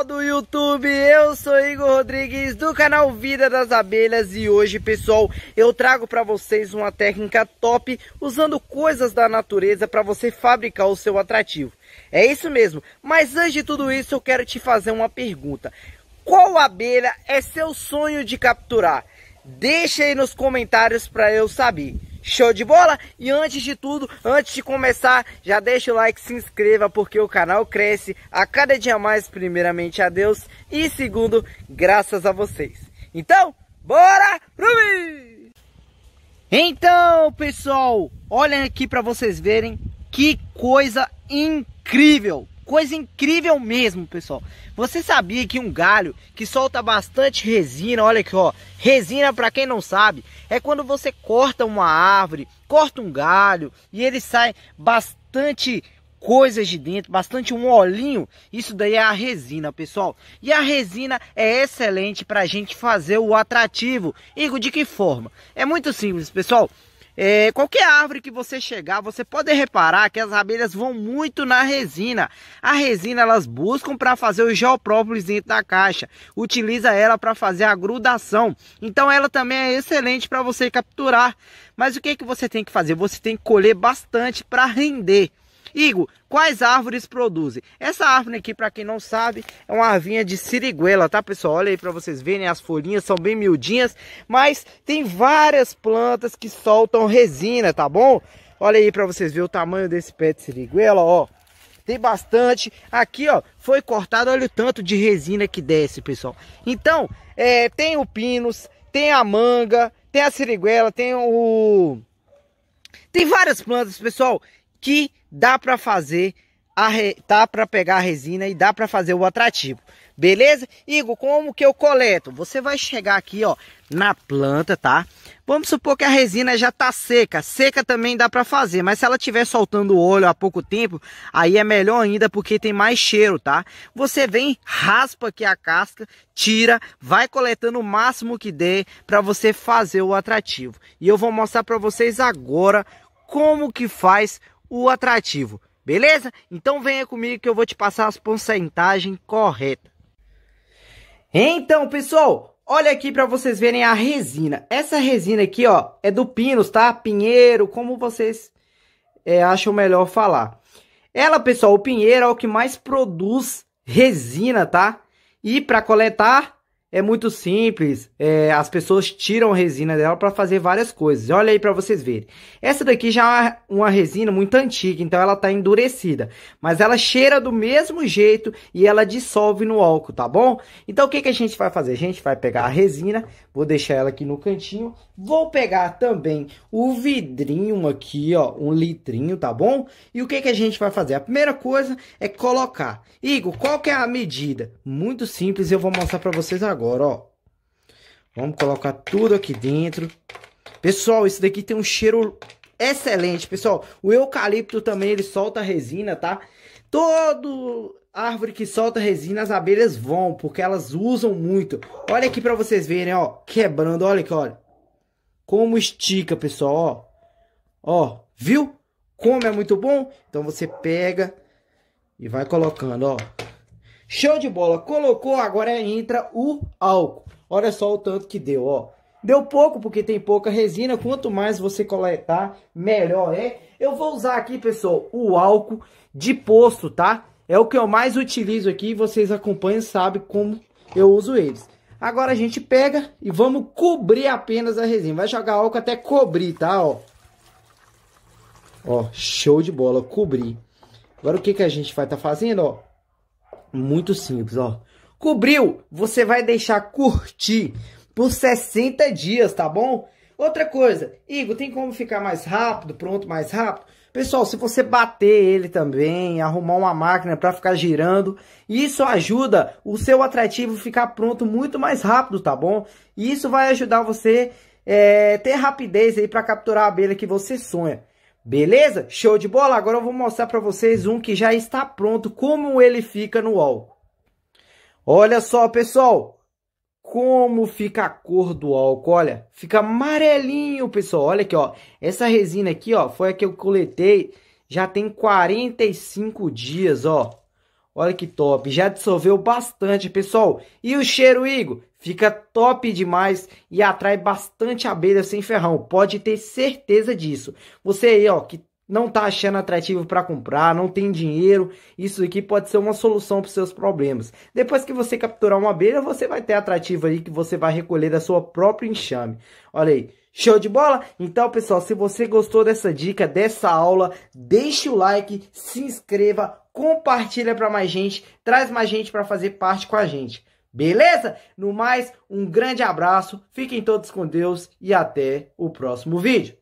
pessoal do YouTube, eu sou Igor Rodrigues do canal Vida das Abelhas e hoje pessoal eu trago para vocês uma técnica top usando coisas da natureza para você fabricar o seu atrativo. É isso mesmo, mas antes de tudo isso eu quero te fazer uma pergunta. Qual abelha é seu sonho de capturar? Deixa aí nos comentários para eu saber. Show de bola? E antes de tudo, antes de começar, já deixa o like, se inscreva, porque o canal cresce a cada dia mais, primeiramente a Deus e segundo, graças a vocês. Então, bora pro vídeo! Então, pessoal, olhem aqui para vocês verem que coisa incrível! coisa incrível mesmo, pessoal. Você sabia que um galho que solta bastante resina, olha aqui, ó. Resina, para quem não sabe, é quando você corta uma árvore, corta um galho e ele sai bastante coisas de dentro, bastante um olhinho. Isso daí é a resina, pessoal. E a resina é excelente para a gente fazer o atrativo. Igor, de que forma? É muito simples, pessoal. É, qualquer árvore que você chegar, você pode reparar que as abelhas vão muito na resina. A resina elas buscam para fazer o geoprópolis dentro da caixa. Utiliza ela para fazer a grudação. Então ela também é excelente para você capturar. Mas o que, é que você tem que fazer? Você tem que colher bastante para render. Igor, quais árvores produzem? Essa árvore aqui, para quem não sabe, é uma arvinha de siriguela, tá pessoal? Olha aí para vocês verem, as folhinhas são bem miudinhas, mas tem várias plantas que soltam resina, tá bom? Olha aí para vocês verem o tamanho desse pé de siriguela, ó. Tem bastante. Aqui, ó, foi cortado, olha o tanto de resina que desce, pessoal. Então, é, tem o pinus, tem a manga, tem a siriguela, tem o... Tem várias plantas, pessoal, que dá para fazer a re... tá para pegar a resina e dá para fazer o atrativo. Beleza? Igor, como que eu coleto? Você vai chegar aqui, ó, na planta, tá? Vamos supor que a resina já tá seca. Seca também dá para fazer, mas se ela estiver soltando óleo há pouco tempo, aí é melhor ainda porque tem mais cheiro, tá? Você vem, raspa aqui a casca, tira, vai coletando o máximo que der para você fazer o atrativo. E eu vou mostrar para vocês agora como que faz o atrativo, beleza? Então venha comigo que eu vou te passar as porcentagens corretas. Então, pessoal, olha aqui para vocês verem a resina. Essa resina aqui, ó, é do pinus, tá? Pinheiro, como vocês é, acham melhor falar. Ela, pessoal, o pinheiro é o que mais produz resina, tá? E para coletar é muito simples, é, as pessoas tiram resina dela para fazer várias coisas. Olha aí para vocês verem. Essa daqui já é uma resina muito antiga, então ela tá endurecida. Mas ela cheira do mesmo jeito e ela dissolve no álcool, tá bom? Então o que, que a gente vai fazer? A gente vai pegar a resina, vou deixar ela aqui no cantinho. Vou pegar também o vidrinho aqui, ó, um litrinho, tá bom? E o que, que a gente vai fazer? A primeira coisa é colocar. Igor, qual que é a medida? Muito simples, eu vou mostrar para vocês agora agora, ó. Vamos colocar tudo aqui dentro. Pessoal, isso daqui tem um cheiro excelente, pessoal. O eucalipto também, ele solta resina, tá? Todo árvore que solta resina, as abelhas vão, porque elas usam muito. Olha aqui para vocês verem, ó, quebrando, olha aqui, olha. Como estica, pessoal, ó. Ó, viu? Como é muito bom? Então você pega e vai colocando, ó. Show de bola. Colocou, agora entra o álcool. Olha só o tanto que deu, ó. Deu pouco porque tem pouca resina. Quanto mais você coletar, melhor é. Eu vou usar aqui, pessoal, o álcool de posto, tá? É o que eu mais utilizo aqui. Vocês acompanham, sabem como eu uso eles. Agora a gente pega e vamos cobrir apenas a resina. Vai jogar álcool até cobrir, tá? Ó, ó show de bola, cobrir. Agora o que, que a gente vai estar tá fazendo, ó? Muito simples, ó. Cobriu, você vai deixar curtir por 60 dias, tá bom? Outra coisa, Igor, tem como ficar mais rápido, pronto mais rápido? Pessoal, se você bater ele também, arrumar uma máquina para ficar girando, isso ajuda o seu atrativo ficar pronto muito mais rápido, tá bom? E isso vai ajudar você é, ter rapidez aí para capturar a abelha que você sonha. Beleza? Show de bola? Agora eu vou mostrar para vocês um que já está pronto, como ele fica no UOL. Olha só, pessoal, como fica a cor do álcool, olha, fica amarelinho, pessoal, olha aqui, ó, essa resina aqui, ó, foi a que eu coletei, já tem 45 dias, ó, olha que top, já dissolveu bastante, pessoal, e o cheiro, Igor? Fica top demais e atrai bastante abelha sem ferrão. Pode ter certeza disso. Você aí, ó, que não tá achando atrativo para comprar, não tem dinheiro, isso aqui pode ser uma solução para seus problemas. Depois que você capturar uma abelha, você vai ter atrativo aí que você vai recolher da sua própria enxame. Olha aí, show de bola? Então, pessoal, se você gostou dessa dica, dessa aula, deixe o like, se inscreva, compartilha para mais gente, traz mais gente para fazer parte com a gente. Beleza? No mais, um grande abraço, fiquem todos com Deus e até o próximo vídeo.